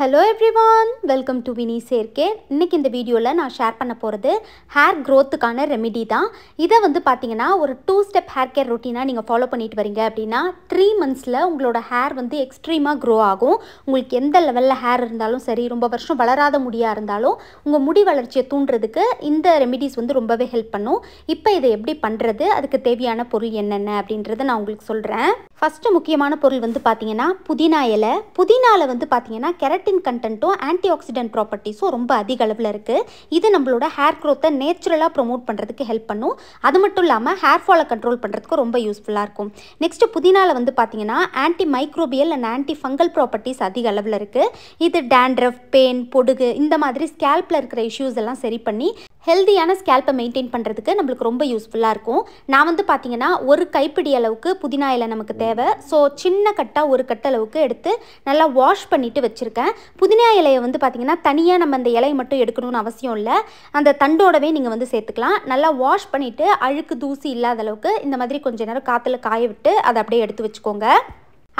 hello everyone welcome to வினி சேர்க்கே இன்றைக்கி இந்த வீடியோவில் நான் ஷேர் பண்ண போகிறது ஹேர் க்ரோத்துக்கான ரெமிடி தான் இதை வந்து பார்த்தீங்கன்னா ஒரு டூ ஸ்டெப் ஹேர் கேர் ரொட்டீனாக நீங்கள் ஃபாலோ பண்ணிட்டு வரீங்க அப்படின்னா த்ரீ மந்த்ஸில் உங்களோட ஹேர் வந்து எக்ஸ்ட்ரீமாக க்ரோ ஆகும் உங்களுக்கு எந்த லெவலில் ஹேர் இருந்தாலும் சரி ரொம்ப வருஷம் வளராத முடியாக இருந்தாலும் உங்கள் முடி வளர்ச்சியை தூண்டுறதுக்கு இந்த ரெமிடிஸ் வந்து ரொம்பவே ஹெல்ப் பண்ணும் இப்போ இதை எப்படி பண்ணுறது அதுக்கு தேவையான பொருள் என்னென்ன அப்படின்றத நான் உங்களுக்கு சொல்கிறேன் ஃபஸ்ட்டு முக்கியமான பொருள் வந்து பார்த்தீங்கன்னா புதினா இலை புதினாவில் வந்து பார்த்தீங்கன்னா கெரட் கெரட்டின் கண்டென்ட்டும் ஆன்டி ஆக்சிடென்ட் ப்ராப்பர்ட்டிஸும் ரொம்ப அதிக அளவில் இருக்குது இது நம்மளோட ஹேர் க்ரோத்தை நேச்சுரலாக ப்ரொமோட் பண்ணுறதுக்கு ஹெல்ப் பண்ணும் அது மட்டும் இல்லாமல் ஹேர் ஃபாலை கண்ட்ரோல் பண்ணுறதுக்கு ரொம்ப யூஸ்ஃபுல்லாக இருக்கும் நெக்ஸ்ட் புதினாவில் வந்து பார்த்தீங்கன்னா antimicrobial and antifungal properties அதிக அளவில் இருக்குது இது டேண்ட்ரஃப் பெயின் பொடுகு இந்த மாதிரி ஸ்கேல்பில் இருக்கிற இஷ்யூஸ் எல்லாம் சரி பண்ணி ஹெல்த்தியான ஸ்கேல்பை மெயின்டைன் பண்ணுறதுக்கு நம்மளுக்கு ரொம்ப யூஸ்ஃபுல்லாக இருக்கும் நான் வந்து பார்த்திங்கன்னா ஒரு கைப்பிடி அளவுக்கு புதினா இலை நமக்கு தேவை ஸோ சின்ன கட்டாக ஒரு கட்ட அளவுக்கு எடுத்து நல்லா வாஷ் பண்ணிவிட்டு வச்சுருக்கேன் புதினா இலையை வந்து பார்த்திங்கன்னா தனியாக நம்ம அந்த இலையை மட்டும் எடுக்கணும்னு அவசியம் இல்லை அந்த தண்டோடவே நீங்கள் வந்து சேர்த்துக்கலாம் நல்லா வாஷ் பண்ணிவிட்டு அழுக்கு தூசி இல்லாத அளவுக்கு இந்த மாதிரி கொஞ்சம் நேரம் காற்றுல காய விட்டு அதை அப்படியே எடுத்து வச்சுக்கோங்க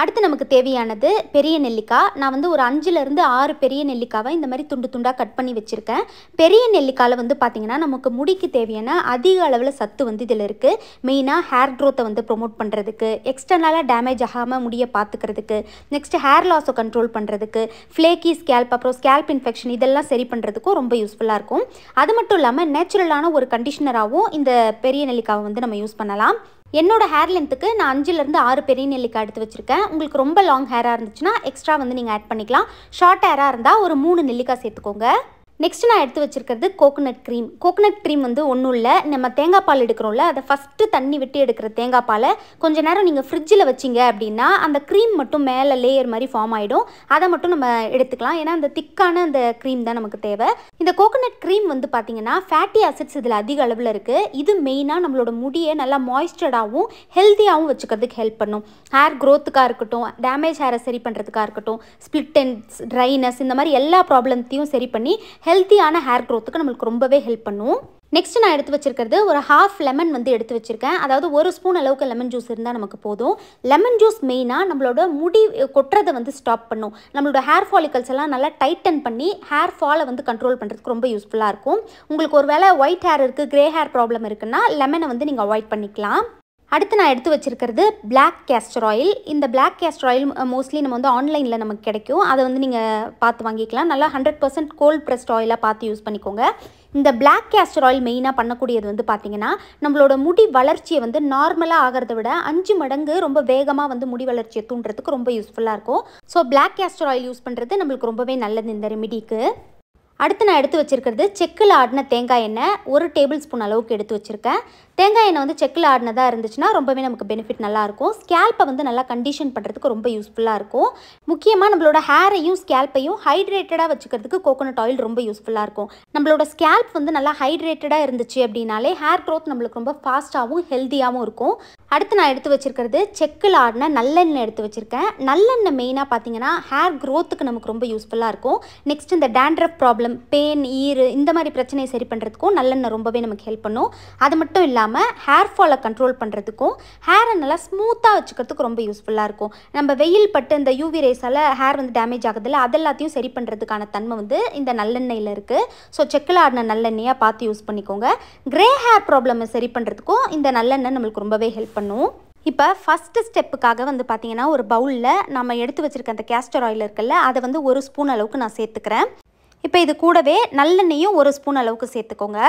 அடுத்து நமக்கு தேவையானது பெரிய நெல்லிக்காய் நான் வந்து ஒரு அஞ்சுலேருந்து ஆறு பெரிய நெல்லிக்காவை இந்த மாதிரி துண்டு துண்டாக கட் பண்ணி வச்சுருக்கேன் பெரிய நெல்லிக்காயில் வந்து பார்த்திங்கன்னா நமக்கு முடிக்கு தேவையான அதிக அளவில் சத்து வந்து இதில் இருக்குது மெயினாக ஹேர் க்ரோத்தை வந்து ப்ரொமோட் பண்ணுறதுக்கு எக்ஸ்டர்னலாக டேமேஜ் ஆகாமல் முடியை பார்த்துக்கிறதுக்கு நெக்ஸ்ட் ஹேர் லாஸை கண்ட்ரோல் பண்ணுறதுக்கு ஃப்ளேக்கி ஸ்கேல்ப் அப்புறம் ஸ்கேல்ப் இன்ஃபெக்ஷன் இதெல்லாம் சரி பண்ணுறதுக்கும் ரொம்ப யூஸ்ஃபுல்லாக இருக்கும் அது மட்டும் இல்லாமல் நேச்சுரலான ஒரு கண்டிஷனராகவும் இந்த பெரிய நெல்லிக்காவை வந்து நம்ம யூஸ் பண்ணலாம் என்னோடய ஹேர் லென்த்துக்கு நான் அஞ்சுலேருந்து ஆறு பெரிய நெல்லிக்காய் எடுத்து வச்சுருக்கேன் உங்களுக்கு ரொம்ப லாங் ஹேராக இருந்துச்சுன்னா எக்ஸ்ட்ரா வந்து நீங்கள் ஆட் பண்ணிக்கலாம் ஷார்ட் ஹேராக இருந்தால் ஒரு மூணு நெல்லிக்காய் சேர்த்துக்கோங்க நெக்ஸ்ட் நான் எடுத்து வச்சுருக்கிறது கோகோனட் க்ரீம் கோகோனட் க்ரீம் வந்து ஒன்றும் இல்லை நம்ம தேங்காய் பால் எடுக்கிறோம்ல அதை ஃபஸ்ட்டு தண்ணி விட்டு எடுக்கிற தேங்காய் பாலை கொஞ்சம் நேரம் நீங்கள் ஃப்ரிட்ஜில் வச்சிங்க அப்படின்னா அந்த க்ரீம் மட்டும் மேலே லேயர் மாதிரி ஃபார்ம் ஆகிடும் அதை மட்டும் நம்ம எடுத்துக்கலாம் ஏன்னா அந்த திக்கான அந்த க்ரீம் தான் நமக்கு தேவை இந்த கோகோனட் க்ரீம் வந்து பார்த்திங்கன்னா ஃபேட்டி ஆசிட்ஸ் இதில் அதிக அளவில் இருக்குது இது மெயினாக நம்மளோட முடியை நல்லா மாய்ஸ்டர்டாகவும் ஹெல்த்தியாகவும் வச்சுக்கிறதுக்கு ஹெல்ப் பண்ணும் ஹேர் க்ரோத்துக்காக இருக்கட்டும் டேமேஜ் ஹேரை சரி பண்ணுறதுக்காக இருக்கட்டும் ஸ்பிளிட் அண்ட் ட்ரைனஸ் இந்த மாதிரி எல்லா ப்ராப்ளத்தையும் சரி பண்ணி ஹெல்த்தியான ஹேர் க்ரோத்துக்கு நம்மளுக்கு ரொம்பவே ஹெல்ப் பண்ணும் நெக்ஸ்ட் நான் எடுத்து வச்சிருக்கிறது ஒரு ஹாஃப் லெமன் வந்து எடுத்து வச்சிருக்கேன் அதாவது ஒரு ஸ்பூன் அளவுக்கு லெமன் ஜூஸ் இருந்தால் நமக்கு போதும் லெமன் ஜூஸ் மெயினாக நம்மளோட முடி கொட்டுறதை வந்து ஸ்டாப் பண்ணும் நம்மளோட ஹேர் ஃபாலிக்கல்ஸ் எல்லாம் நல்லா டைட்டன் பண்ணி ஹேர் ஃபாலை வந்து கண்ட்ரோல் பண்ணுறதுக்கு ரொம்ப யூஸ்ஃபுல்லாக இருக்கும் உங்களுக்கு ஒரு வேளை ஒயிட் ஹேர் இருக்குது க்ரே ஹேர் ப்ராப்ளம் இருக்குன்னா லெமனை வந்து நீங்கள் அவாய்ட் பண்ணிக்கலாம் அடுத்து நான் எடுத்து வச்சுருக்கிறது பிளாக் கேஸ்டர் ஆயில் இந்த பிளாக் கேஸ்டர் ஆயில் மோஸ்ட்லி நம்ம வந்து ஆன்லைனில் நமக்கு கிடைக்கும் அதை வந்து நீங்கள் பார்த்து வாங்கிக்கலாம் நல்லா ஹண்ட்ரட் பர்சன்ட் கோல்ட் ப்ரெஸ்ட் ஆயிலாக பார்த்து யூஸ் பண்ணிக்கோங்க இந்த பிளாக் கேஸ்டர் ஆயில் மெயினாக பண்ணக்கூடியது வந்து பார்த்திங்கன்னா நம்மளோட முடி வளர்ச்சியை வந்து நார்மலாக ஆகிறத விட அஞ்சு மடங்கு ரொம்ப வேகமாக வந்து முடி வளர்ச்சியை தூண்டுறதுக்கு ரொம்ப யூஸ்ஃபுல்லாக இருக்கும் so black castor oil use பண்ணுறது நம்மளுக்கு ரொம்பவே நல்லது இந்த ரெமிடிக்கு அடுத்து நான் எடுத்து வச்சுருக்கிறது செக்கில் ஆடின தேங்காய் எண்ணெய் ஒரு டேபிள் ஸ்பூன் அளவுக்கு எடுத்து வச்சுருக்கேன் தேங்காய் எண்ணெய் வந்து செக்கில் ஆடினதாக இருந்துச்சுன்னா ரொம்பவே நமக்கு பெனிஃபிட் நல்லாயிருக்கும் ஸ்கேல்ப்பை வந்து நல்லா கண்டிஷன் பண்ணுறதுக்கு ரொம்ப யூஸ்ஃபுல்லாக இருக்கும் முக்கியமாக நம்மளோட ஹேரையும் ஸ்கேல்ப்பையும் ஹைட்ரேட்டடாக வச்சுக்கிறதுக்கு கோகோனட் ஆயில் ரொம்ப யூஸ்ஃபுல்லாக இருக்கும் நம்மளோட ஸ்கேல்ப் வந்து நல்லா ஹைட்ரேட்டடாக இருந்துச்சு அப்படின்னாலே ஹேர் க்ரோத் நம்மளுக்கு ரொம்ப ஃபாஸ்ட்டாகவும் ஹெல்த்தியாகவும் இருக்கும் அடுத்து நான் எடுத்து வச்சுருக்கிறது செக்கில் ஆடின நல்லெண்ணெய் எடுத்து வச்சுருக்கேன் நல்லெண்ணெய் மெயினாக பார்த்தீங்கன்னா ஹேர் க்ரோத்துக்கு நமக்கு ரொம்ப யூஸ்ஃபுல்லாக இருக்கும் நெக்ஸ்ட் இந்த டேண்ட்ரப் ப்ராப்ளம் பெயின் ஈர் இந்த மாதிரி பிரச்சனையை சரி பண்ணுறதுக்கும் நல்லெண்ணெய் ரொம்பவே நமக்கு ஹெல்ப் பண்ணும் அது மட்டும் இல்லாமல் இல்லாமல் ஹேர் ஃபாலை கண்ட்ரோல் பண்ணுறதுக்கும் ஹேரை நல்லா ஸ்மூத்தாக வச்சுக்கிறதுக்கு ரொம்ப யூஸ்ஃபுல்லாக இருக்கும் நம்ம வெயில் பட்டு இந்த யூவி ரேஸால் ஹேர் வந்து டேமேஜ் ஆகுதுல்ல அதெல்லாத்தையும் சரி பண்ணுறதுக்கான தன்மை வந்து இந்த நல்லெண்ணெயில் இருக்குது ஸோ செக்கில் ஆடின நல்லெண்ணெயாக பார்த்து யூஸ் பண்ணிக்கோங்க கிரே ஹேர் ப்ராப்ளமை சரி பண்ணுறதுக்கும் இந்த நல்லெண்ணெய் நம்மளுக்கு ரொம்பவே ஹெல்ப் பண்ணும் இப்போ ஃபஸ்ட்டு ஸ்டெப்புக்காக வந்து பார்த்திங்கன்னா ஒரு பவுலில் நம்ம எடுத்து வச்சுருக்க அந்த கேஸ்டர் ஆயில் இருக்குல்ல அதை வந்து ஒரு ஸ்பூன் அளவுக்கு நான் சேர்த்துக்கிறேன் இப்போ இது கூடவே நல்லெண்ணெயும் ஒரு ஸ்பூன் அளவுக்கு சேர்த்துக்கோங்க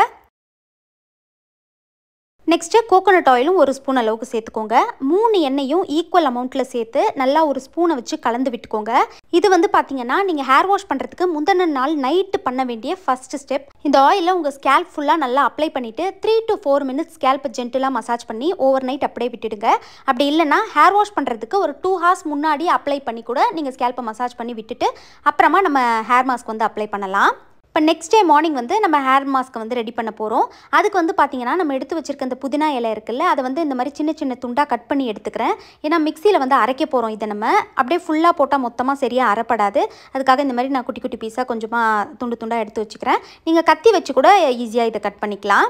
நெக்ஸ்ட்டு கோகோனட் ஆயிலும் ஒரு ஸ்பூன் அளவுக்கு சேர்த்துக்கோங்க மூணு எண்ணெயும் ஈக்குவல் அமௌண்ட்டில் சேர்த்து நல்லா ஒரு ஸ்பூனை வச்சு கலந்து விட்டுக்கோங்க இது வந்து பார்த்தீங்கன்னா நீங்கள் ஹேர் வாஷ் பண்ணுறதுக்கு முந்தின நாள் நைட்டு பண்ண வேண்டிய ஃபஸ்ட்டு ஸ்டெப் இந்த ஆயிலை உங்கள் ஸ்கேல்ப் ஃபுல்லாக நல்லா அப்ளை பண்ணிவிட்டு three to four minutes scalp ஜென்டிலாக மசாஜ் பண்ணி ஓவர் நைட் அப்படியே விட்டுடுங்க அப்படி இல்லைனா ஹேர் வாஷ் பண்ணுறதுக்கு ஒரு டூ ஹார்ஸ் முன்னாடி அப்ளை பண்ணி கூட நீங்கள் ஸ்கேல்ப்பை மசாஜ் பண்ணி விட்டுட்டு அப்புறமா நம்ம ஹேர் மாஸ்க் வந்து அப்ளை பண்ணலாம் இப்போ நெக்ஸ்ட் டே மார்னிங் வந்து நம்ம ஹேர் மாஸ்க்கை வந்து ரெடி பண்ண போகிறோம் அதுக்கு வந்து பார்த்திங்கன்னா நம்ம எடுத்து வச்சிருக்க இந்த புதினா இலை இருக்குல்ல அதை வந்து இந்த மாதிரி சின்ன சின்ன துண்டாக கட் பண்ணி எடுத்துக்கிறேன் ஏன்னா மிக்சியில் வந்து அரைக்க போகிறோம் இதை நம்ம அப்படியே ஃபுல்லாக போட்டால் மொத்தமாக சரியாக அரைப்படாது அதுக்காக இந்த மாதிரி நான் குட்டி குட்டி பீஸாக கொஞ்சமாக துண்டு துண்டாக எடுத்து வச்சுக்கிறேன் நீங்கள் கத்தி வச்சு கூட ஈஸியாக இதை கட் பண்ணிக்கலாம்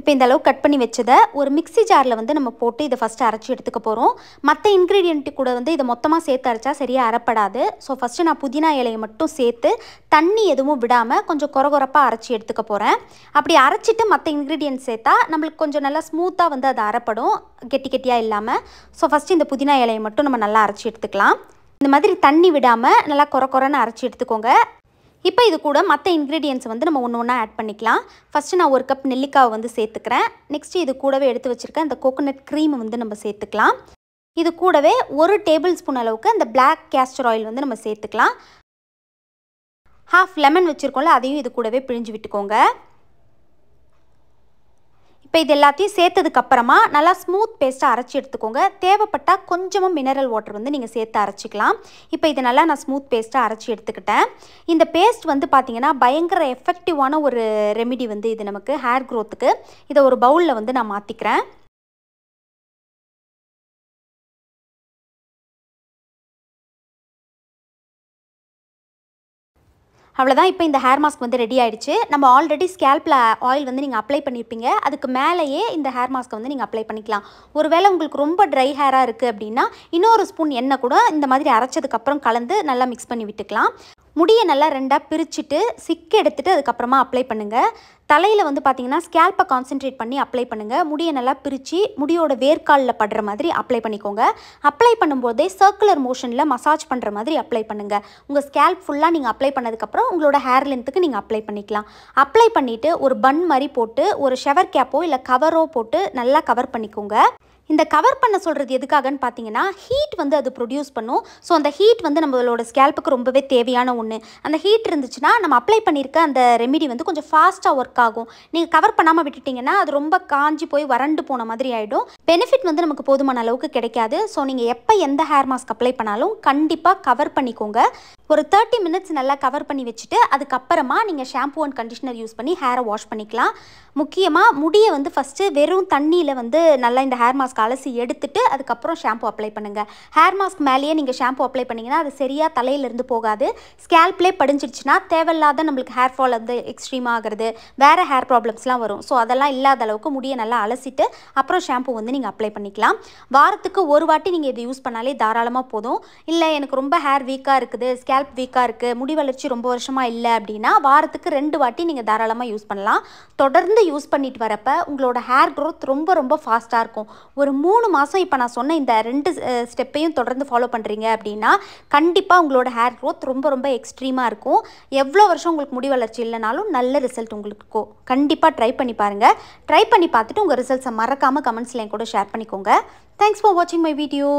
இப்போ இந்த அளவுக்கு கட் பண்ணி வச்சதை ஒரு மிக்சி ஜாரில் வந்து நம்ம போட்டு இதை ஃபஸ்ட்டு அரைச்சி எடுத்துக்க போகிறோம் மற்ற இன்க்ரீடியண்ட்டு கூட வந்து இதை மொத்தமாக சேர்த்து அரைச்சா சரியாக அரைப்படாது ஸோ ஃபஸ்ட்டு நான் புதினா இலையை மட்டும் சேர்த்து தண்ணி எதுவும் விடாமல் கொஞ்சம் குறகுறப்பாக அரைச்சி எடுத்துக்க போகிறேன் அப்படி அரைச்சிட்டு மற்ற இன்க்ரீடியன்ட் சேர்த்தா நம்மளுக்கு கொஞ்சம் நல்லா ஸ்மூத்தாக வந்து அது அரைப்படும் கெட்டி கெட்டியாக இல்லாமல் ஸோ ஃபஸ்ட்டு இந்த புதினா இலையை மட்டும் நம்ம நல்லா அரைச்சி எடுத்துக்கலாம் இந்த மாதிரி தண்ணி விடாமல் நல்லா குறை குறைன்னு அரைச்சி எடுத்துக்கோங்க இப்போ இது கூட மற்ற இன்க்ரீடியன்ஸ் வந்து நம்ம ஒன்று ஒன்றா ஆட் பண்ணிக்கலாம் ஃபஸ்ட்டு நான் ஒரு கப் நெல்லிக்காவை வந்து சேர்த்துக்கிறேன் நெக்ஸ்ட்டு இது கூடவே எடுத்து வச்சுருக்கேன் அந்த கோகோனட் க்ரீம் வந்து நம்ம சேர்த்துக்கலாம் இது கூடவே ஒரு டேபிள் ஸ்பூன் அளவுக்கு அந்த பிளாக் கேஸ்டர் ஆயில் வந்து நம்ம சேர்த்துக்கலாம் ஹாஃப் லெமன் வச்சுருக்கோம்ல அதையும் இது கூடவே பிழிஞ்சு விட்டுக்கோங்க இப்போ இது எல்லாத்தையும் சேர்த்ததுக்கு அப்புறமா நல்லா ஸ்மூத் பேஸ்ட்டாக அரைச்சி எடுத்துக்கோங்க தேவைப்பட்டால் கொஞ்சமாக மினரல் வாட்டர் வந்து நீங்கள் சேர்த்து அரைச்சிக்கலாம் இப்போ இது நல்லா நான் ஸ்மூத் பேஸ்ட்டாக அரைச்சி எடுத்துக்கிட்டேன் இந்த பேஸ்ட் வந்து பார்த்தீங்கன்னா பயங்கர எஃபெக்டிவான ஒரு ரெமிடி வந்து இது நமக்கு ஹேர் க்ரோத்துக்கு இதை ஒரு பவுலில் வந்து நான் மாற்றிக்கிறேன் அவ்வளோதான் இப்போ இந்த ஹேர் மாஸ்க் வந்து ரெடி ஆகிடுச்சு நம்ம ஆல்ரெடி ஸ்கேல்பில் ஆயில் வந்து நீங்கள் அப்ளை பண்ணியிருப்பீங்க அதுக்கு மேலேயே இந்த ஹேர் மாஸ்க்கை வந்து நீங்கள் அப்ளை பண்ணிக்கலாம் ஒருவேளை உங்களுக்கு ரொம்ப ட்ரை ஹேராக இருக்குது அப்படின்னா இன்னொரு ஸ்பூன் எண்ணெய் கூட இந்த மாதிரி அரைச்சதுக்கப்புறம் கலந்து நல்லா மிக்ஸ் பண்ணி விட்டுக்கலாம் முடியை நல்லா ரெண்டாக பிரிச்சுட்டு சிக்கு எடுத்துகிட்டு அதுக்கப்புறமா அப்ளை பண்ணுங்கள் தலையில் வந்து பார்த்தீங்கன்னா ஸ்கேல்பை கான்சென்ட்ரேட் பண்ணி அப்ளை பண்ணுங்கள் முடியை நல்லா பிரித்து முடியோட வேர்க்காலில் படுற மாதிரி அப்ளை பண்ணிக்கோங்க அப்ளை பண்ணும்போதே சர்க்குலர் மோஷனில் மசாஜ் பண்ணுற மாதிரி அப்ளை பண்ணுங்கள் உங்கள் ஸ்கேல்ப் ஃபுல்லாக நீங்கள் அப்ளை பண்ணதுக்கப்புறம் உங்களோட ஹேர் லென்த்துக்கு நீங்கள் அப்ளை பண்ணிக்கலாம் அப்ளை பண்ணிவிட்டு ஒரு பன் மாதிரி போட்டு ஒரு ஷவர் கேப்போ இல்லை கவரோ போட்டு நல்லா கவர் பண்ணிக்கோங்க இந்த கவர் பண்ண சொல்கிறது எதுக்காகன்னு பார்த்தீங்கன்னா ஹீட் வந்து அது ப்ரொடியூஸ் பண்ணும் ஸோ அந்த ஹீட் வந்து நம்மளோட ஸ்கேல்புக்கு ரொம்பவே தேவையான ஒன்று அந்த ஹீட் இருந்துச்சுன்னா நம்ம அப்ளை பண்ணியிருக்க அந்த ரெமிடி வந்து கொஞ்சம் ஃபாஸ்ட்டாக ஒர்க் ஆகும் நீங்கள் கவர் பண்ணாமல் விட்டுட்டிங்கன்னா அது ரொம்ப காஞ்சி போய் வறண்டு போன மாதிரி ஆகிடும் பெனிஃபிட் வந்து நமக்கு போதுமான அளவுக்கு கிடைக்காது ஸோ நீங்கள் எப்போ எந்த ஹேர் மாஸ்க் அப்ளை பண்ணாலும் கண்டிப்பாக கவர் பண்ணிக்கோங்க ஒரு தேர்ட்டி மினிட்ஸ் நல்லா கவர் பண்ணி வச்சுட்டு அதுக்கப்புறமா நீங்கள் ஷாம்பு அண்ட் கண்டிஷனர் யூஸ் பண்ணி ஹேரை வாஷ் பண்ணிக்கலாம் முக்கியமாக முடியை வந்து ஃபஸ்ட்டு வெறும் தண்ணியில் வந்து நல்லா இந்த ஹேர் மாஸ்க் அலசி எடுத்துட்டு அதுக்கப்புறம் ஷாம்பு அப்ளை பண்ணுங்கள் ஹேர் மாஸ்க் மேலேயே நீங்கள் ஷாம்பு அப்ளை பண்ணிங்கன்னா அது சரியாக தலையிலேருந்து போகாது ஸ்கேல்ப்லே படிஞ்சிடுச்சுன்னா தேவையில்லாத நம்மளுக்கு ஹேர் ஃபால் வந்து எக்ஸ்ட்ரீம் ஆகிறது வேறு ஹேர் ப்ராப்ளம்ஸ்லாம் வரும் ஸோ அதெல்லாம் இல்லாத அளவுக்கு முடியை நல்லா அலசிட்டு அப்புறம் ஷாம்பூ வந்து நீங்கள் அப்ளை பண்ணிக்கலாம் வாரத்துக்கு ஒரு வாட்டி நீங்கள் இதை யூஸ் பண்ணாலே தாராளமாக போதும் இல்லை எனக்கு ரொம்ப ஹேர் வீக்காக இருக்குது ஸ்கேல்ப் வீக்காக இருக்குது முடி வளர்ச்சி ரொம்ப வருஷமாக இல்லை அப்படின்னா வாரத்துக்கு ரெண்டு வாட்டி நீங்கள் தாராளமாக யூஸ் பண்ணலாம் தொடர்ந்து யூஸ் பண்ணிட்டு வரப்ப உங்களோட ஹேர் க்ரோத் ரொம்ப ரொம்ப ஃபாஸ்ட்டாக இருக்கும் ஒரு மூணு மாதம் இப்போ நான் சொன்ன இந்த ரெண்டு ஸ்டெப்பையும் தொடர்ந்து ஃபாலோ பண்ணுறீங்க அப்படின்னா கண்டிப்பாக உங்களோட ஹேர் க்ரோத் ரொம்ப ரொம்ப எக்ஸ்ட்ரீமாக இருக்கும் எவ்வளோ வருஷம் உங்களுக்கு முடி வளர்ச்சி இல்லைனாலும் நல்ல ரிசல்ட் உங்களுக்கு கண்டிப்பாக ட்ரை பண்ணி பாருங்கள் ட்ரை பண்ணி பார்த்துட்டு உங்கள் ரிசல்ட்ஸை மறக்காமல் கமெண்ட்ஸில் கூட ஃப்ரெண்ட்ஸோடு ஷேர் பண்ணிக்கோங்க தேங்க்ஸ் ஃபார் வாட்சிங் மை வீடியோ